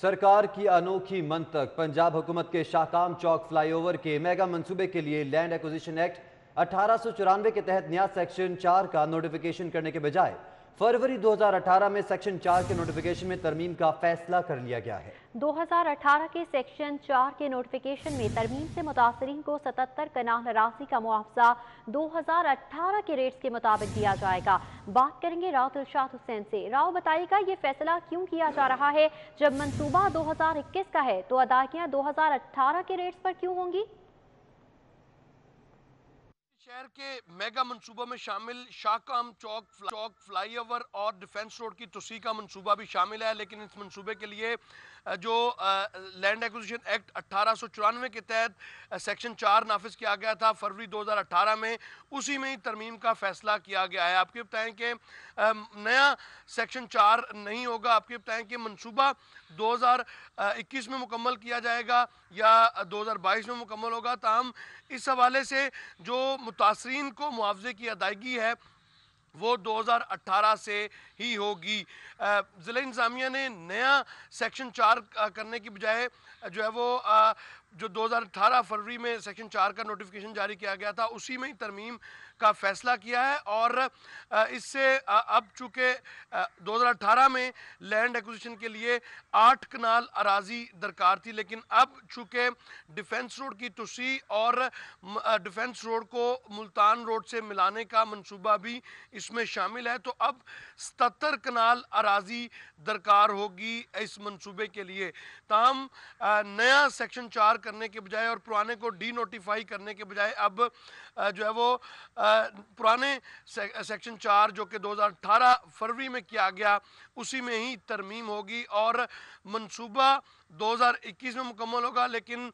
सरकार की अनोखी मंतक पंजाब हुकूमत के शाहकाम चौक फ्लाईओवर के मेगा मंसूबे के लिए लैंड एक्विजिशन एक्ट अठारह के तहत नया सेक्शन चार का नोटिफिकेशन करने के बजाय फरवरी 2018 में सेक्शन 4 के नोटिफिकेशन में तरमीम का फैसला कर लिया गया है 2018 के सेक्शन 4 के नोटिफिकेशन में तरमीम से मुतासरी को 77 कनाल राशि का मुआवजा 2018 के रेट्स के मुताबिक दिया जाएगा बात करेंगे राव इर्शाद हुसैन से राव बताइएगा ये फैसला क्यों किया जा रहा है जब मनसूबा इक्कीस का है तो हजार अठारह के रेट्स पर क्यों होंगी शहर के मेगा मंसूबों में शामिल शाहकाम चौक फ्ला, चौक फ्लाईओवर और डिफेंस रोड की तोसी का मंसूबा भी शामिल है लेकिन इस मंसूबे के लिए जो लैंड एक्विजिशन एक्ट अट्ठारह के तहत सेक्शन चार नाफिज किया गया था फरवरी 2018 में उसी में ही तरमीम का फैसला किया गया है आपके बताएं कि नया सेक्शन चार नहीं होगा आपके बताएं कि मनसूबा 2021 में मुकम्मल किया जाएगा या 2022 में मुकम्मल होगा तमाम इस हवाले से जो मुता मुतासरीन को मुआवजे की अदायगी है वो 2018 से ही होगी ज़िला इंतज़ामिया ने नया सेक्शन चार करने की बजाय जो है वो आ, जो 2018 फरवरी में सेक्शन चार का नोटिफिकेशन जारी किया गया था उसी में ही तरमीम का फैसला किया है और इससे अब चूँकि 2018 में लैंड एक्विजिशन के लिए आठ कनाल अराजी दरकार थी लेकिन अब चूँकि डिफेंस रोड की तुसी और डिफेंस रोड को मुल्तान रोड से मिलाने का मंसूबा भी इस इसमें शामिल है तो अब सतर कनाल अराजी दरकार होगी इस मनसूबे के लिए तमाम नया सेक्शन चार करने के बजाय और पुराने को डी नोटिफाई करने के बजाय अब जो है वो पुराने सेक्शन चार जो कि 2018 फरवरी में किया गया उसी में ही तरमीम होगी और मनसूबा 2021 में मुकम्मल होगा लेकिन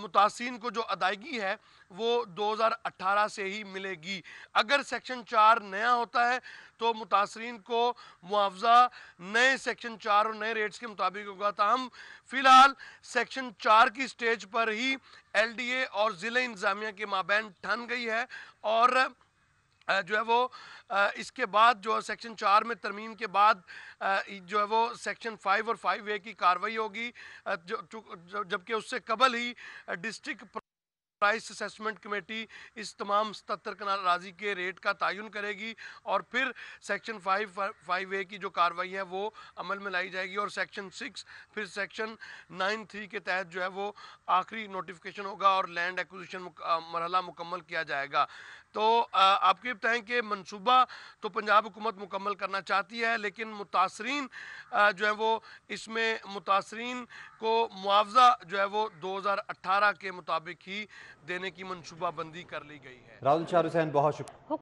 मुतासिन को जो अदायगी है वो 2018 से ही मिलेगी अगर सेक्शन चार नया होता है तो मुतासरीन को मुआवजा नए सेक्शन चार और नए रेट्स के मुताबिक होगा तहम तो फिलहाल सेक्शन चार की स्टेज पर ही एलडीए और ज़िले इंतज़ामिया के माबैन ठन गई है और जो है वो इसके बाद जो सेक्शन चार में तरमीम के बाद जो है वो सेक्शन फाइव और फाइव ए की कार्रवाई होगी जबकि उससे कबल ही डिस्ट्रिक्ट प्राइस असेसमेंट कमेटी इस तमाम सतर कनाल राजी के रेट का तयन करेगी और फिर सेक्शन फाइव फाइव ए की जो कार्रवाई है वो अमल में लाई जाएगी और सेक्शन सिक्स फिर सेक्शन नाइन थ्री के तहत जो है वो आखिरी नोटिफिकेशन होगा और लैंड एक्विजिशन मरहला मुकम्मल किया जाएगा तो आपके ये बताएं कि मनसूबा तो पंजाब हुकूमत मुकम्मल करना चाहती है लेकिन मुतासरीन जो है वो इसमें मुतासरीन को मुआवजा जो है वो 2018 के मुताबिक ही देने की मनसूबाबंदी कर ली गई है राहुल शाह हुसैन बहुत शुक्रिया